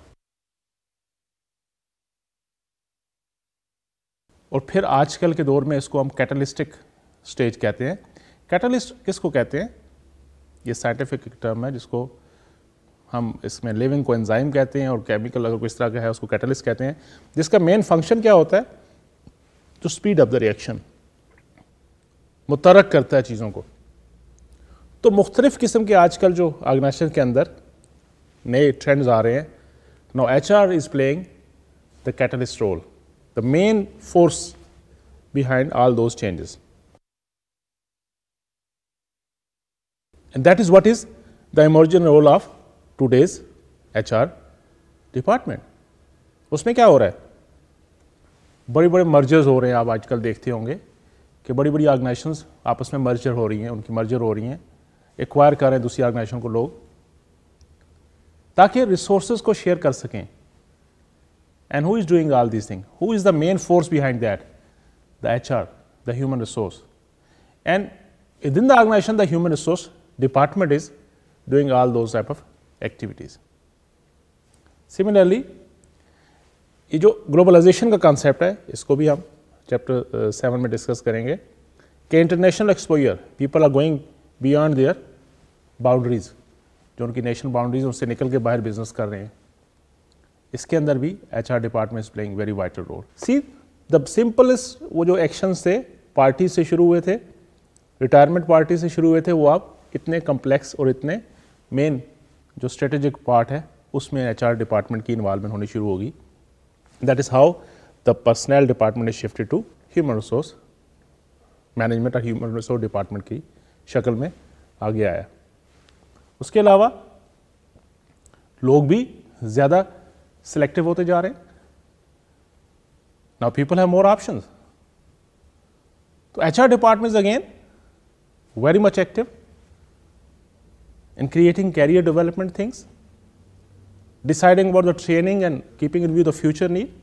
और फिर आजकल के दौर में इसको हम कैटलिस्टिक स्टेज कहते हैं कैटलिस्ट किसको कहते हैं ये साइंटिफिक टर्म है जिसको हम इसमें लिविंग को एंजाइम कहते हैं और केमिकल अगर किस तरह का है उसको कैटलिस्ट कहते हैं जिसका मेन फंक्शन क्या होता है to speed up the reaction मुतरक करता है चीज़ों को तो मुख्तलिफ़ किस्म के आजकल जो ऑर्गेनाइजेशन के अंदर नए ट्रेंड्स आ रहे हैं no H R is playing the catalyst role the main force behind all those changes And that is what is the emerging role of today's HR department उसमें क्या हो रहा है बड़े बड़े मर्जर्स हो रहे हैं आप आजकल देखते होंगे कि बड़ी बड़ी ऑर्गेनाइजेशन आपस में मर्जर हो रही हैं उनकी मर्जर हो रही हैं एक्वायर कर रहे हैं दूसरी ऑर्गेनाइजेशन को लोग ताकि रिसोर्स को शेयर कर सकें and who is doing all this thing who is the main force behind that the H R the human resource and within the organisation the human resource department is doing all those type of activities. Similarly, ये जो ग्लोबलाइजेशन का कॉन्सेप्ट है इसको भी हम चैप्टर सेवन uh, में डिस्कस करेंगे कि international exposure, people are going beyond their boundaries जो उनकी नेशनल बाउंड्रीज उनसे निकल के बाहर बिजनेस कर रहे हैं इसके अंदर भी H R department playing very vital role see the simplest वो जो एक्शन थे पार्टी से शुरू हुए थे रिटायरमेंट पार्टी से शुरू हुए थे वो आप इतने कम्प्लेक्स और इतने मेन जो स्ट्रेटेजिक पार्ट है उसमें एच आर डिपार्टमेंट की इन्वॉलमेंट होनी शुरू होगी that is how the personal department is shifted to human resource management और ह्यूमन रिसोर्स डिपार्टमेंट की शक्ल में आगे आया उसके अलावा लोग भी ज़्यादा सिलेक्टिव होते जा रहे हैं now people have more options तो H R department again very much active and creating career development things, deciding about the training and keeping in view the future need.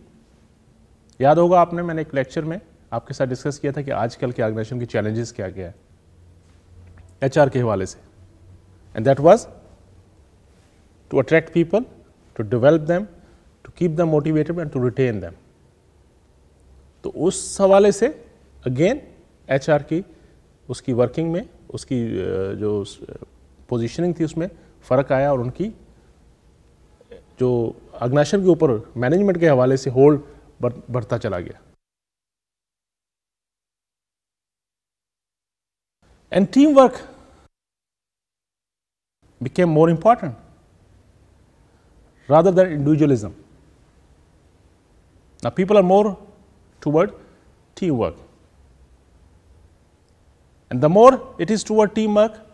याद होगा आपने मैंने एक लेक्चर में आपके साथ डिस्कस किया था कि आजकल के ऑर्गेनाइजेशन के चैलेंजेस क्या क्या है एच के हवाले से and that was to attract people to develop them to keep them motivated and to retain them तो उस हवाले से अगेन एच की उसकी वर्किंग में उसकी जो पोजिशनिंग थी उसमें फ़र्क आया और उनकी जो अग्नाशन के ऊपर मैनेजमेंट के हवाले से होल्ड बढ़ता चला गया and teamwork became more important rather than individualism people are more toward teamwork and the more it is toward teamwork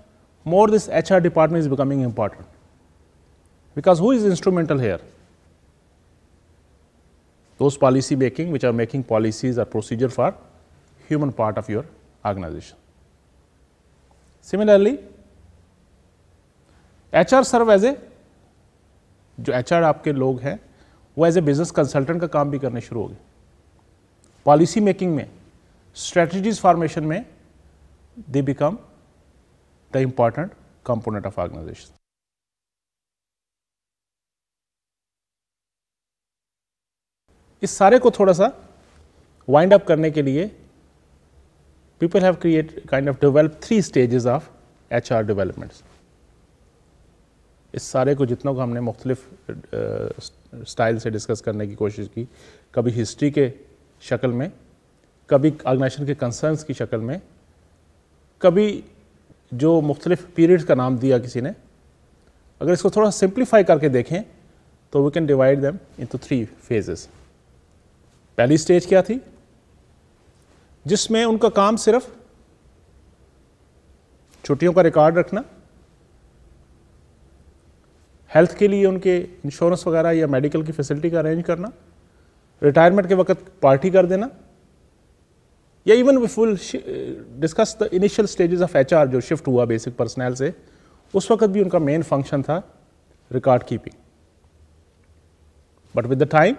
more this HR department is becoming important. Because who is instrumental here? Those policy making which are making policies or procedure for human part of your organization. Similarly, HR serve as a जो एच आपके लोग हैं वो एज ए बिजनेस कंसल्टेंट का काम भी करने शुरू हो गए पॉलिसी मेकिंग में स्ट्रेटजीज फॉर्मेशन में they become the important component of organization. इस सारे को थोड़ा सा वाइंड अप करने के लिए people have create kind of develop three stages of H R developments इस सारे को जितनों को हमने मुख्तलिफ स्टाइल से डिस्कस करने की कोशिश की कभी हिस्ट्री के शक्ल में कभी ऑर्गेनाइजेशन के कंसर्न्स की शक्ल में कभी जो मुख्तलिफ पीरियड्स का नाम दिया किसी ने अगर इसको थोड़ा सिंप्लीफाई करके देखें तो we can divide them to three phases पहली स्टेज क्या थी जिसमें उनका काम सिर्फ छुट्टियों का रिकॉर्ड रखना हेल्थ के लिए उनके इंश्योरेंस वगैरह या मेडिकल की फैसिलिटी का अरेंज करना रिटायरमेंट के वक्त पार्टी कर देना या even we full discuss the initial stages of H जो शिफ्ट हुआ बेसिक पर्सनैल से उस वक्त भी उनका मेन फंक्शन था record keeping but with the time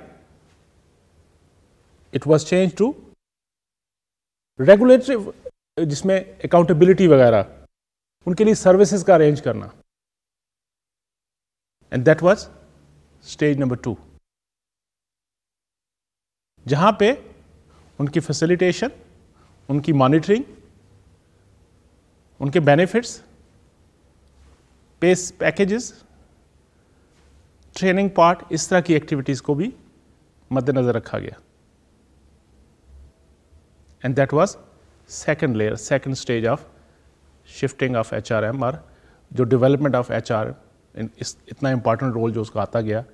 it was change to regulatory जिसमें अकाउंटेबिलिटी वगैरह उनके लिए सर्विसेज का अरेंज करना and that was stage number two जहां पे उनकी फैसिलिटेशन उनकी मॉनिटरिंग उनके benefits pay packages training part इस तरह की एक्टिविटीज़ को भी मद्देनज़र रखा गया and that was second layer second stage of shifting of H और जो डेवलपमेंट ऑफ एच आर इस इतना इंपॉर्टेंट रोल जो उसका आता गया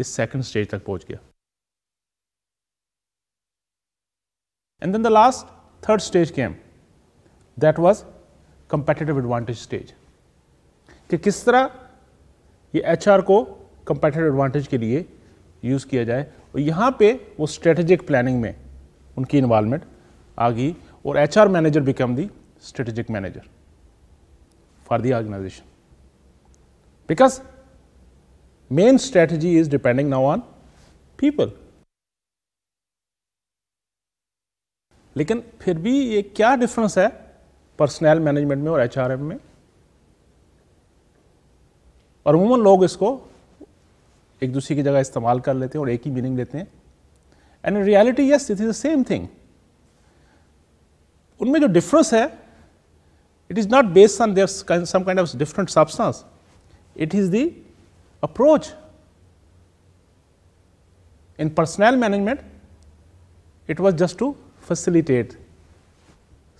इस सेकंड स्टेज तक पहुंच गया and then the last Third stage came. That was competitive advantage stage. कि किस तरह ये एच को कंपेटेटिव एडवांटेज के लिए यूज़ किया जाए और यहाँ पे वो स्ट्रेटेजिक प्लानिंग में उनकी इन्वॉलमेंट आ गई और H R manager become the strategic manager for the organization because main strategy is depending now on people लेकिन फिर भी ये क्या डिफरेंस है पर्सनल मैनेजमेंट में और एच में और अमूमन लोग इसको एक दूसरे की जगह इस्तेमाल कर लेते हैं और एक ही मीनिंग लेते हैं and in reality yes it is the same thing उनमें जो डिफरेंस है it is not based on their some kind of different substance it is the approach in personal management it was just to facilitate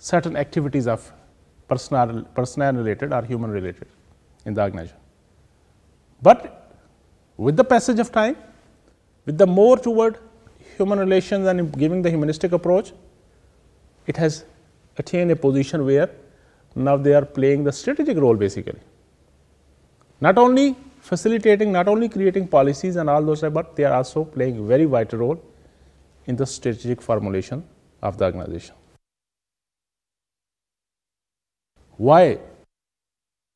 certain activities of personnel, personnel related or human related in the organization. But with the passage of time, with the more toward human relations and giving the humanistic approach, it has attained a position where now they are playing the strategic role basically. Not only facilitating, not only creating policies and all those, but they are also playing very vital role in the strategic formulation of the organization. Why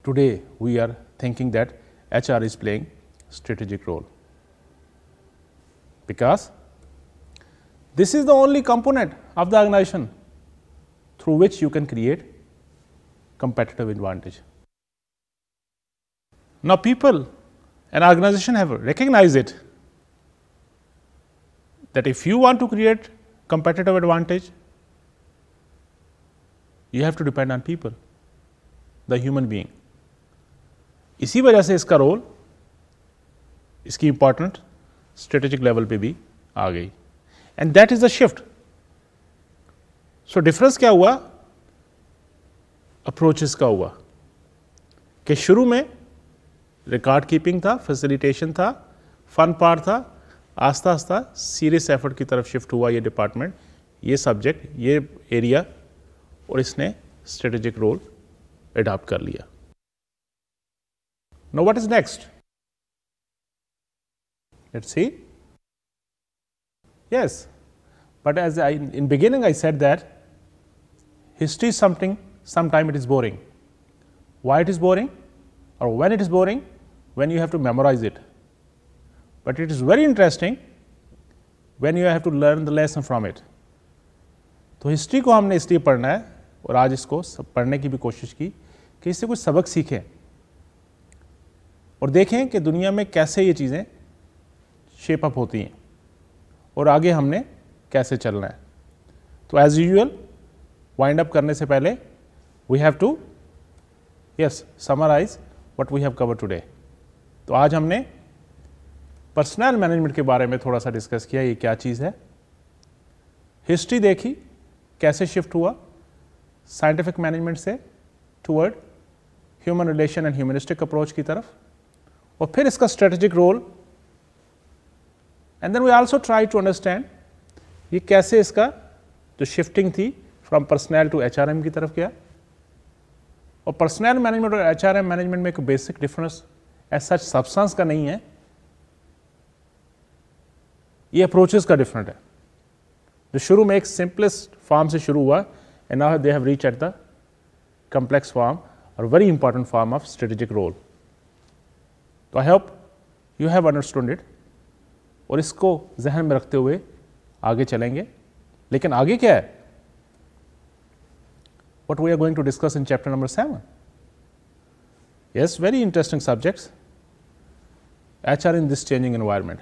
today we are thinking that HR is playing strategic role? Because this is the only component of the organization through which you can create competitive advantage. Now people and organization have recognized it that if you want to create competitive advantage? You have to depend on people, the human being. इसी वजह से इसका रोल इसकी इंपॉर्टेंट स्ट्रेटेजिक लेवल पे भी आ गई and that is the shift so difference क्या हुआ अप्रोचेस का हुआ कि शुरू में रिकॉर्ड कीपिंग था फैसिलिटेशन था फन पार्ट था आस्ता आस्ता सीरियस एफर्ट की तरफ शिफ्ट हुआ ये डिपार्टमेंट ये सब्जेक्ट ये एरिया और इसने स्ट्रेटेजिक रोल एडॉप्ट कर लिया no what is next let's see yes but as I in beginning I said that history something sometime it is boring why it is boring और when it is boring when you have to memorize it But it is very interesting when you have to learn the lesson from it. तो हिस्ट्री को हमने इसलिए पढ़ना है और आज इसको सब पढ़ने की भी कोशिश की कि इससे कुछ सबक सीखें और देखें कि दुनिया में कैसे ये चीज़ें शेप अप होती हैं और आगे हमने कैसे चलना है तो एज यूजल वाइंड अप करने से पहले we have to yes summarize what we have cover today तो आज हमने पर्सनल मैनेजमेंट के बारे में थोड़ा सा डिस्कस किया ये क्या चीज़ है हिस्ट्री देखी कैसे शिफ्ट हुआ साइंटिफिक मैनेजमेंट से toward human relation and humanistic approach की तरफ और फिर इसका strategic role and then we also try to understand ये कैसे इसका जो शिफ्टिंग थी फ्रॉम पर्सनल टू एच की तरफ गया और पर्सनल मैनेजमेंट और एच मैनेजमेंट में एक basic difference as such substance का नहीं है ये अप्रोचेस का डिफरेंट है जो शुरू में एक सिंपलेस्ट फार्म से शुरू हुआ and now they have reach at the complex form और very important form of strategic role तो I hope you have understood it और इसको जहन में रखते हुए आगे चलेंगे लेकिन आगे क्या है what we are going to discuss in chapter number seven yes very interesting subjects H R in this changing environment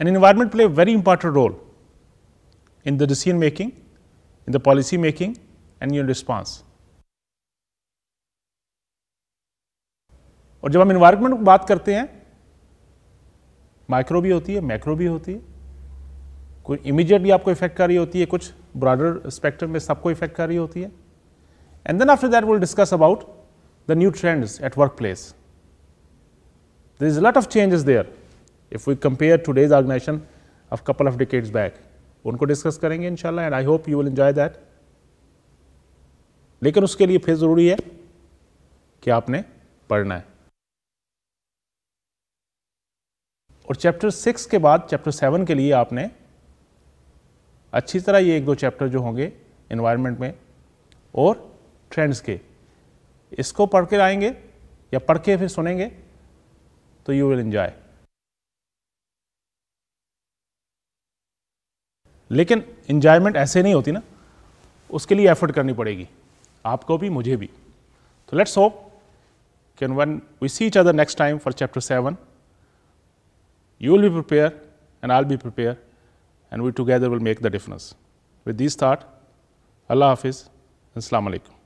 And environment play a very important role in the decision making, in the policy making, and in response. और जब हम इन्वायरमेंट की बात करते हैं माइक्रो भी होती है मैक्रो भी होती है कुछ इमीडिएटली आपको इफेक्ट कर रही होती है कुछ ब्रॉडर स्पेक्ट्रम में सबको इफेक्ट कर रही होती है and then after that will discuss about the new trends at workplace. There is a lot of changes there. We compare today's organization of couple of decades back उनको डिस्कस करेंगे इनशाला and I hope you will enjoy that लेकिन उसके लिए फिर ज़रूरी है कि आपने पढ़ना है और चैप्टर सिक्स के बाद चैप्टर सेवन के लिए आपने अच्छी तरह ये एक दो चैप्टर जो होंगे इन्वायरमेंट में और ट्रेंड्स के इसको पढ़ के आएंगे या पढ़ के फिर सुनेंगे तो यू विल इंजॉय लेकिन इंजॉयमेंट ऐसे नहीं होती ना उसके लिए एफर्ट करनी पड़ेगी आपको भी मुझे भी तो let's hope can one we see each other next time for chapter seven you will be prepare and I'll be prepare and we together will make the difference with this thought अल्लाह हाफिज़ अल्लाम